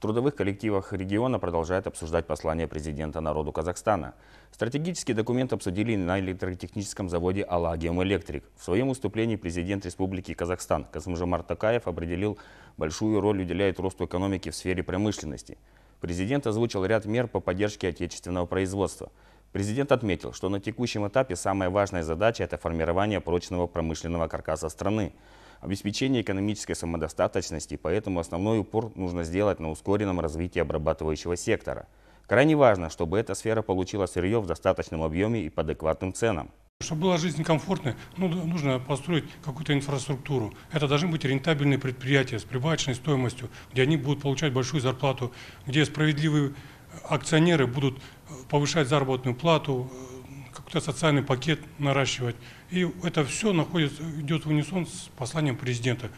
трудовых коллективах региона продолжают обсуждать послание президента народу Казахстана. Стратегический документ обсудили на электротехническом заводе «Алагиум Электрик». В своем выступлении президент Республики Казахстан Казмжамар Такаев определил, большую роль уделяет росту экономики в сфере промышленности. Президент озвучил ряд мер по поддержке отечественного производства. Президент отметил, что на текущем этапе самая важная задача – это формирование прочного промышленного каркаса страны обеспечение экономической самодостаточности, поэтому основной упор нужно сделать на ускоренном развитии обрабатывающего сектора. Крайне важно, чтобы эта сфера получила сырье в достаточном объеме и под адекватным ценам. Чтобы была жизнь комфортной, ну, нужно построить какую-то инфраструктуру. Это должны быть рентабельные предприятия с прибавочной стоимостью, где они будут получать большую зарплату, где справедливые акционеры будут э, повышать заработную плату, э, социальный пакет наращивать. И это все находится, идет в унисон с посланием президента.